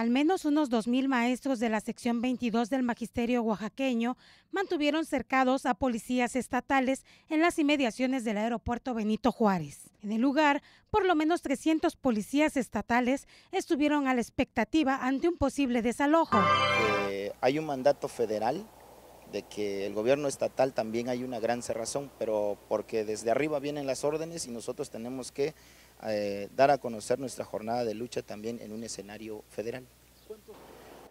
Al menos unos 2.000 maestros de la sección 22 del Magisterio oaxaqueño mantuvieron cercados a policías estatales en las inmediaciones del aeropuerto Benito Juárez. En el lugar, por lo menos 300 policías estatales estuvieron a la expectativa ante un posible desalojo. Eh, hay un mandato federal de que el gobierno estatal también hay una gran cerrazón, pero porque desde arriba vienen las órdenes y nosotros tenemos que eh, dar a conocer nuestra jornada de lucha también en un escenario federal.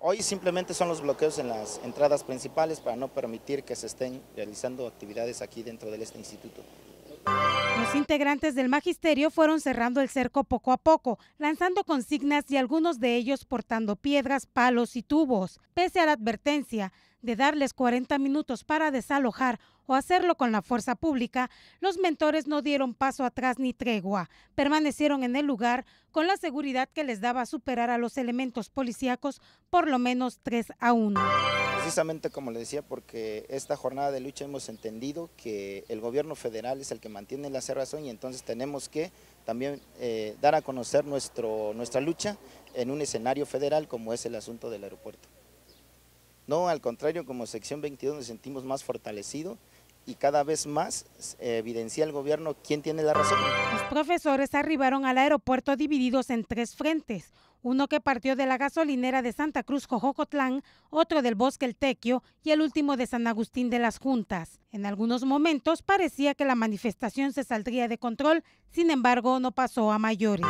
Hoy simplemente son los bloqueos en las entradas principales para no permitir que se estén realizando actividades aquí dentro de este instituto integrantes del magisterio fueron cerrando el cerco poco a poco, lanzando consignas y algunos de ellos portando piedras, palos y tubos. Pese a la advertencia de darles 40 minutos para desalojar o hacerlo con la fuerza pública, los mentores no dieron paso atrás ni tregua. Permanecieron en el lugar con la seguridad que les daba superar a los elementos policíacos por lo menos 3 a 1 precisamente como le decía, porque esta jornada de lucha hemos entendido que el gobierno federal es el que mantiene la cerrazón y entonces tenemos que también eh, dar a conocer nuestro, nuestra lucha en un escenario federal como es el asunto del aeropuerto. No, al contrario, como sección 22 nos sentimos más fortalecidos y cada vez más eh, evidencia el gobierno quién tiene la razón. Los profesores arribaron al aeropuerto divididos en tres frentes, uno que partió de la gasolinera de Santa Cruz Cojocotlán, otro del Bosque El Tequio y el último de San Agustín de las Juntas. En algunos momentos parecía que la manifestación se saldría de control, sin embargo no pasó a mayores.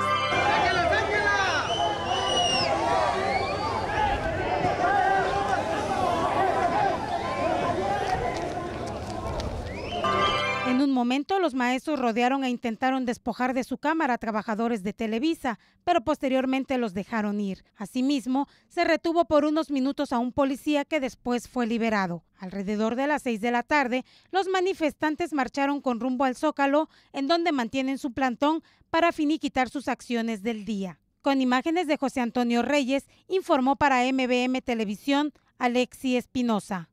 En un momento, los maestros rodearon e intentaron despojar de su cámara a trabajadores de Televisa, pero posteriormente los dejaron ir. Asimismo, se retuvo por unos minutos a un policía que después fue liberado. Alrededor de las seis de la tarde, los manifestantes marcharon con rumbo al Zócalo, en donde mantienen su plantón para finiquitar sus acciones del día. Con imágenes de José Antonio Reyes, informó para MBM Televisión Alexi Espinosa.